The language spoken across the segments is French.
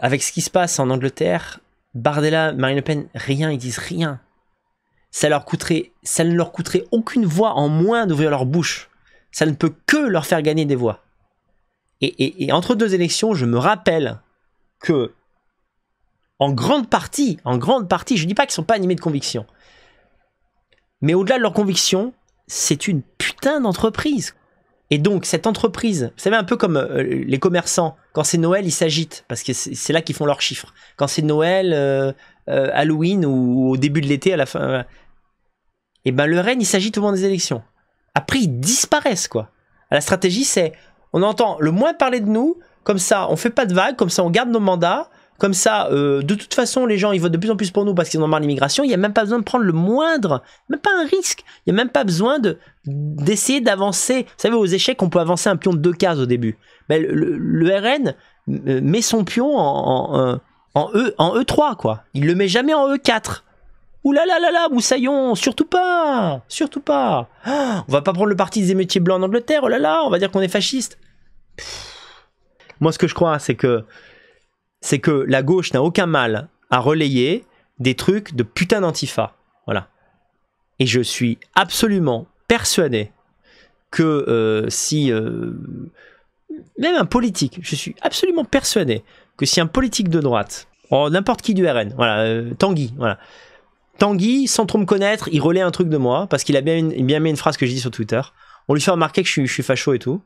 Avec ce qui se passe en Angleterre, Bardella, Marine Le Pen, rien, ils disent rien. Ça, leur coûterait, ça ne leur coûterait aucune voix en moins d'ouvrir leur bouche. Ça ne peut que leur faire gagner des voix. Et, entre deux élections, je me rappelle que, en grande partie, en grande partie, je ne dis pas qu'ils ne sont pas animés de conviction, mais au-delà de leur conviction, c'est une putain d'entreprise. Et donc, cette entreprise, vous savez, un peu comme euh, les commerçants, quand c'est Noël, ils s'agitent, parce que c'est là qu'ils font leurs chiffres. Quand c'est Noël, euh, euh, Halloween ou, au début de l'été, à la fin. et eh bien le Rennes, il s'agit au moment des élections. Après, ils disparaissent, quoi. La stratégie, c'est on entend le moins parler de nous, comme ça, on fait pas de vagues, comme ça, on garde nos mandats, comme ça, euh, de toute façon, les gens, ils votent de plus en plus pour nous parce qu'ils ont marre de l'immigration. Il n'y a même pas besoin de prendre le moindre, même pas un risque. Il n'y a même pas besoin de d'essayer d'avancer. Vous savez, aux échecs, on peut avancer un pion de deux cases au début. Mais le, RN euh, met son pion en, en, euh, e, en E3, quoi. Il le met jamais en E4. Ouh là là là là, Moussaillon, surtout pas, surtout pas. Ah, on va pas prendre le parti des émeutiers blancs en Angleterre, oh là là, on va dire qu'on est fasciste. Moi, ce que je crois, c'est que c'est que la gauche n'a aucun mal à relayer des trucs de putain d'antifa. Voilà. Et je suis absolument persuadé que euh, si euh, même un politique, je suis absolument persuadé que si un politique de droite, oh, n'importe qui du RN, voilà, euh, Tanguy, voilà, Tanguy, sans trop me connaître, il relaie un truc de moi parce qu'il a bien, bien mis une phrase que j'ai dit sur Twitter. On lui fait remarquer que je suis, je suis facho et tout.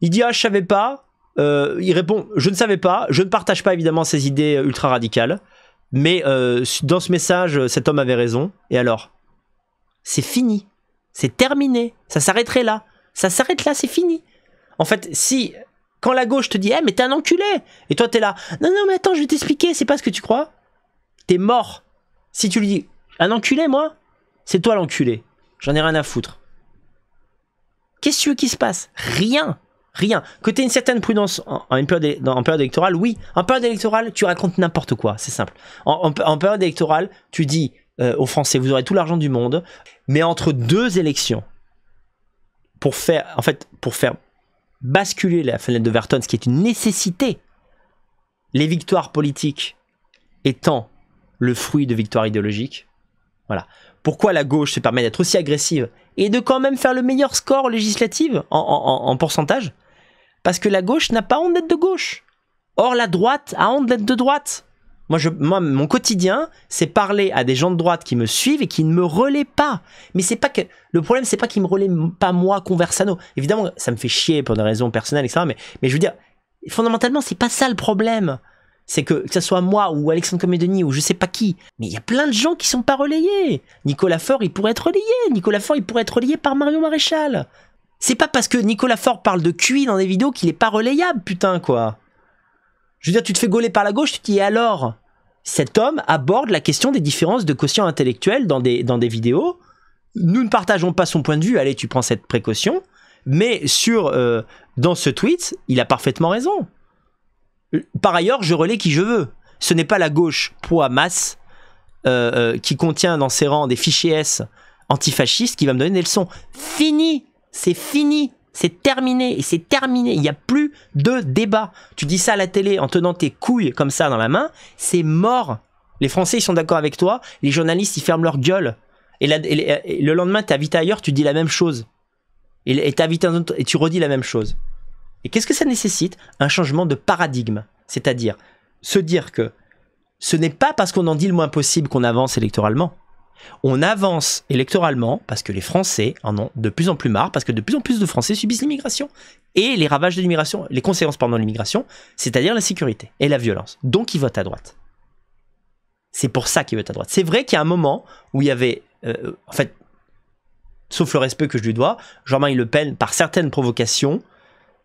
Il dit ah je savais pas, euh, il répond Je ne savais pas, je ne partage pas évidemment ces idées euh, ultra radicales, mais euh, dans ce message, cet homme avait raison. Et alors C'est fini. C'est terminé. Ça s'arrêterait là. Ça s'arrête là, c'est fini. En fait, si. Quand la gauche te dit, eh, mais t'es un enculé Et toi, t'es là, non, non, mais attends, je vais t'expliquer, c'est pas ce que tu crois. T'es mort. Si tu lui dis, un enculé, moi C'est toi l'enculé. J'en ai rien à foutre. Qu'est-ce que tu veux qui se passe Rien Rien. Que tu aies une certaine prudence en, période, électorale, oui. En période électorale, tu racontes n'importe quoi, c'est simple. En, période électorale, tu dis euh, aux Français, vous aurez tout l'argent du monde, mais entre deux élections, pour faire, en fait, pour faire basculer la fenêtre de Verton, ce qui est une nécessité, les victoires politiques étant le fruit de victoires idéologiques, voilà pourquoi la gauche se permet d'être aussi agressive et de quand même faire le meilleur score législatif en, pourcentage Parce que la gauche n'a pas honte d'être de gauche. Or, la droite a honte d'être de droite. Moi, je, mon quotidien, c'est parler à des gens de droite qui me suivent et qui ne me relaient pas. Mais c'est pas que le problème, c'est pas qu'ils me relaient pas moi, Conversano. Évidemment, ça me fait chier pour des raisons personnelles, etc. Mais, mais je veux dire, fondamentalement, c'est pas ça le problème. C'est que, que ce soit moi ou Alexandre Comédeni ou je sais pas qui, mais il y a plein de gens qui sont pas relayés. Nicolas Faure, il pourrait être relayé. Nicolas Faure, il pourrait être relayé par Mario Maréchal. C'est pas parce que Nicolas Faure parle de QI dans des vidéos qu'il est pas relayable, putain, quoi. Je veux dire, tu te fais gauler par la gauche, tu te dis, alors Cet homme aborde la question des différences de quotient intellectuel dans des, dans des vidéos. Nous ne partageons pas son point de vue, allez, tu prends cette précaution. Mais sur, euh, dans ce tweet, il a parfaitement raison. Par ailleurs, je relais qui je veux. Ce n'est pas la gauche poids masse euh, euh, qui contient dans ses rangs des fichiers S antifascistes qui va me donner des leçons. Fini C'est fini c'est terminé et c'est terminé. Il n'y a plus de débat. Tu dis ça à la télé en tenant tes couilles comme ça dans la main, c'est mort. Les Français, ils sont d'accord avec toi. Les journalistes, ils ferment leur gueule. Et, le lendemain, as vite ailleurs, tu dis la même chose. Et, et tu redis la même chose. Et qu'est-ce que ça nécessite Un changement de paradigme. C'est-à-dire se dire que ce n'est pas parce qu'on en dit le moins possible qu'on avance électoralement. On avance électoralement parce que les Français en ont de plus en plus marre, parce que de plus en plus de Français subissent l'immigration et les ravages de l'immigration, les conséquences pendant l'immigration, c'est-à-dire la sécurité et la violence. Donc ils votent à droite. C'est pour ça qu'ils votent à droite. C'est vrai qu'il y a un moment où il y avait, euh, en fait, sauf le respect que je lui dois, Jean-Marie Le Pen, par certaines provocations,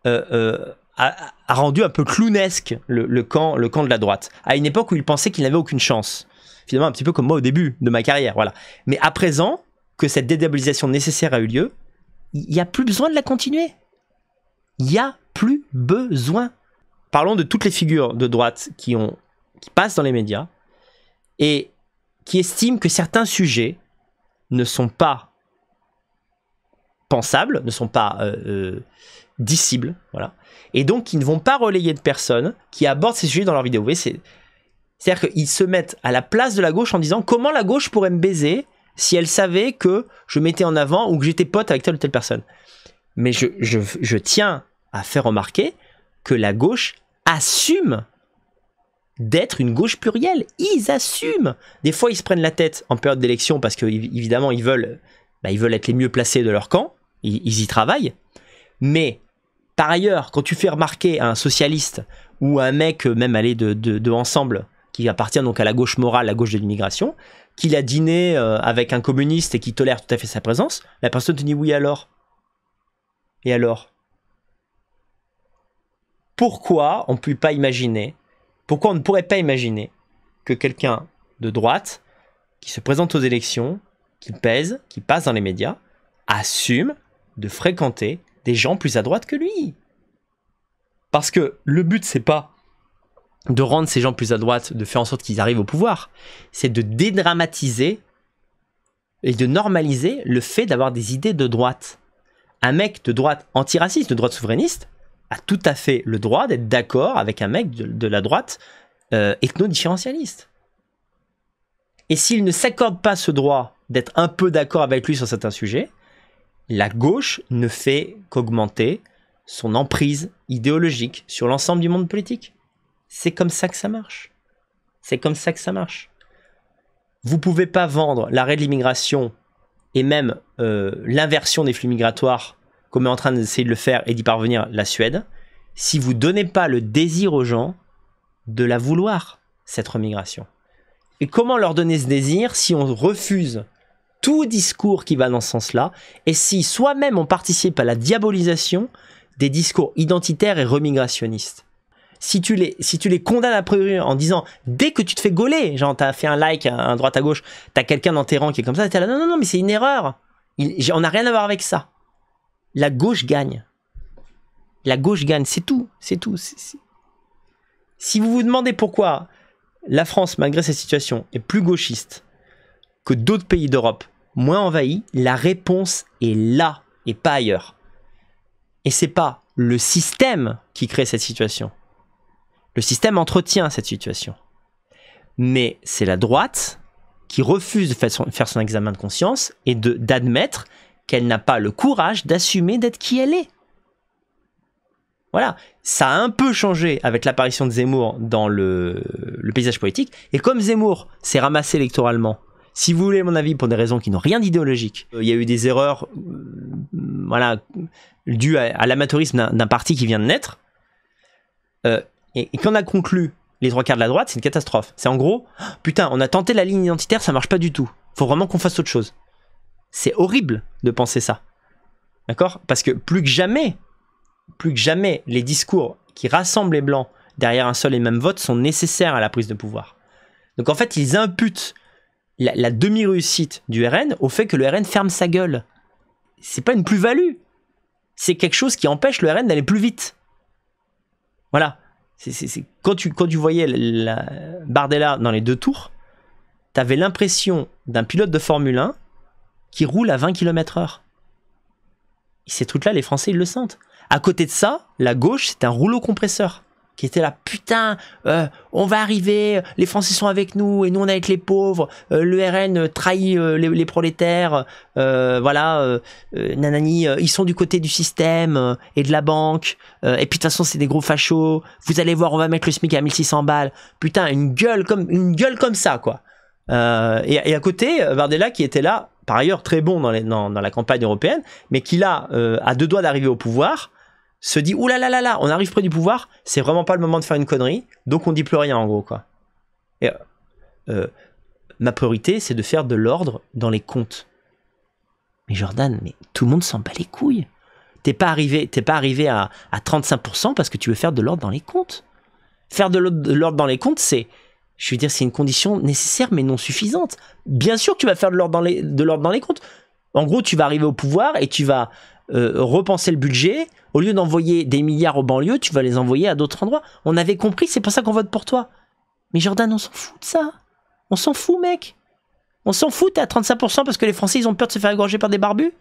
euh, euh, a, rendu un peu clownesque le, camp, le camp de la droite, à une époque où il pensait qu'il n'avait aucune chance. Finalement, un petit peu comme moi au début de ma carrière, voilà. Mais à présent, que cette dédiabolisation nécessaire a eu lieu, il n'y a plus besoin de la continuer. Il n'y a plus besoin. Parlons de toutes les figures de droite qui, ont, qui passent dans les médias et qui estiment que certains sujets ne sont pas pensables, ne sont pas euh, euh, dissibles, voilà. Et donc ils ne vont pas relayer de personnes qui abordent ces sujets dans leurs vidéos. c'est... à dire qu'ils se mettent à la place de la gauche en disant comment la gauche pourrait me baiser si elle savait que je mettais en avant ou que j'étais pote avec telle ou telle personne. Mais je, tiens à faire remarquer que la gauche assume d'être une gauche plurielle. Ils assument. Des fois, ils se prennent la tête en période d'élection parce que ils veulent, bah, ils veulent être les mieux placés de leur camp ils, y travaillent. Mais par ailleurs, quand tu fais remarquer à un socialiste ou à un mec, euh, même allé de, de, ensemble, qui appartient donc à la gauche morale, la gauche de l'immigration, qu'il a dîné euh, avec un communiste et qui tolère tout à fait sa présence, la personne te dit oui alors. Et alors Pourquoi on ne peut pas imaginer, pourquoi on ne pourrait pas imaginer que quelqu'un de droite qui se présente aux élections, qui pèse, qui passe dans les médias, assume de fréquenter des gens plus à droite que lui. Parce que le but, c'est pas de rendre ces gens plus à droite, de faire en sorte qu'ils arrivent au pouvoir. C'est de dédramatiser et de normaliser le fait d'avoir des idées de droite. Un mec de droite antiraciste, de droite souverainiste, a tout à fait le droit d'être d'accord avec un mec de, la droite euh, ethno-différentialiste. Et s'il ne s'accorde pas ce droit d'être un peu d'accord avec lui sur certains sujets, la gauche ne fait qu'augmenter son emprise idéologique sur l'ensemble du monde politique. C'est comme ça que ça marche. C'est comme ça que ça marche. Vous ne pouvez pas vendre l'arrêt de l'immigration et même euh, l'inversion des flux migratoires, comme est en train d'essayer de le faire et d'y parvenir la Suède, si vous ne donnez pas le désir aux gens de la vouloir, cette remigration. Et comment leur donner ce désir si on refuse tout discours qui va dans ce sens-là, et si soi-même on participe à la diabolisation des discours identitaires et remigrationnistes. Si tu les, si tu les condamnes à priori en disant dès que tu te fais gauler, genre t'as fait un like, un, droite à gauche, t'as quelqu'un dans tes rangs qui est comme ça, t'es là non non non mais c'est une erreur, on n'a rien à voir avec ça. La gauche gagne. La gauche gagne, c'est tout, c'est tout. Si vous vous demandez pourquoi la France, malgré cette situation, est plus gauchiste, que d'autres pays d'Europe moins envahis, la réponse est là et pas ailleurs. Et c'est pas le système qui crée cette situation. Le système entretient cette situation. Mais c'est la droite qui refuse de faire son, examen de conscience et d'admettre qu'elle n'a pas le courage d'assumer d'être qui elle est. Voilà, ça a un peu changé avec l'apparition de Zemmour dans le paysage politique. Et comme Zemmour s'est ramassé électoralement si vous voulez mon avis, pour des raisons qui n'ont rien d'idéologique, euh, il y a eu des erreurs, euh, voilà, dues à, l'amateurisme d'un parti qui vient de naître. Euh, et, qu'on a conclu les trois quarts de la droite, c'est une catastrophe. C'est en gros, oh, putain, on a tenté la ligne identitaire, ça marche pas du tout. Faut vraiment qu'on fasse autre chose. C'est horrible de penser ça. D'accord Parce que plus que jamais, plus que jamais, les discours qui rassemblent les blancs derrière un seul et même vote sont nécessaires à la prise de pouvoir. Donc en fait, ils imputent la, demi-réussite du RN au fait que le RN ferme sa gueule. C'est pas une plus-value. C'est quelque chose qui empêche le RN d'aller plus vite. Voilà. C'est Quand, tu, quand tu voyais Bardella dans les deux tours, t'avais l'impression d'un pilote de Formule 1 qui roule à 20 km/h. Ces trucs-là, les Français, ils le sentent. À côté de ça, la gauche, c'est un rouleau compresseur qui était là, putain, euh, on va arriver, les Français sont avec nous et nous on est avec les pauvres, euh, le RN trahit euh, les, prolétaires, euh, voilà, nanani, ils sont du côté du système et de la banque, et puis de toute façon c'est des gros fachos, vous allez voir, on va mettre le SMIC à 1600 balles, putain, une gueule comme, une gueule comme ça, quoi. Et, à côté, Bardella qui était là, par ailleurs très bon dans, dans, dans la campagne européenne, mais qui là, a deux doigts d'arriver au pouvoir, se dit Ouh là là on arrive près du pouvoir, c'est vraiment pas le moment de faire une connerie, donc on dit plus rien en gros quoi. Et euh, ma priorité, c'est de faire de l'ordre dans les comptes. Mais Jordan, mais tout le monde s'en bat les couilles. T'es pas arrivé, t'es pas arrivé à, 35% parce que tu veux faire de l'ordre dans les comptes. Faire de l'ordre dans les comptes, c'est, je veux dire, c'est une condition nécessaire mais non suffisante. Bien sûr que tu vas faire de l'ordre dans de l'ordre dans les comptes. En gros, tu vas arriver au pouvoir et tu vas euh, repenser le budget. Au lieu d'envoyer des milliards aux banlieues, tu vas les envoyer à d'autres endroits. On avait compris, c'est pour ça qu'on vote pour toi. Mais Jordan, on s'en fout de ça. On s'en fout, mec. On s'en fout, t'es à 35% parce que les Français, ils ont peur de se faire égorger par des barbus.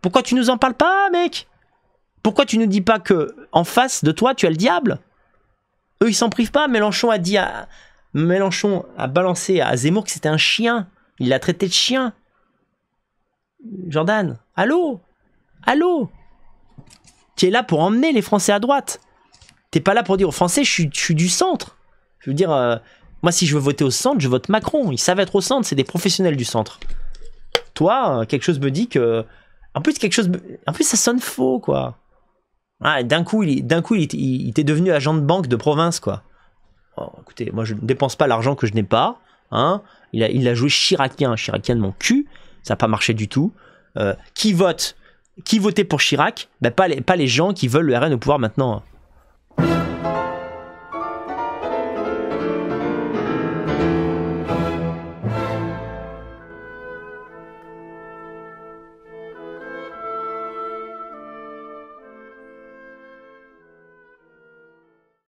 Pourquoi tu nous en parles pas, mec Pourquoi tu nous dis pas que en face de toi, tu as le diable Eux, ils s'en privent pas. Mélenchon a dit à... Mélenchon a balancé à Zemmour que c'était un chien. Il l'a traité de chien. Jordan, allô Allô Tu es là pour emmener les Français à droite. T'es pas là pour dire aux Français, je suis, du centre. Je veux dire, euh, moi, si je veux voter au centre, je vote Macron. Ils savent être au centre, c'est des professionnels du centre. Toi, euh, quelque chose me dit que. En plus, quelque chose. En plus, ça sonne faux, quoi. Ah, d'un coup, il, d'un coup, il, devenu agent de banque de province, quoi. Oh, écoutez, moi, je ne dépense pas l'argent que je n'ai pas. Hein. Il, a, il a joué chiracien, chiracien de mon cul. Ça n'a pas marché du tout. Euh, qui vote qui votait pour Chirac bah, pas, les, pas les gens qui veulent le RN au pouvoir maintenant.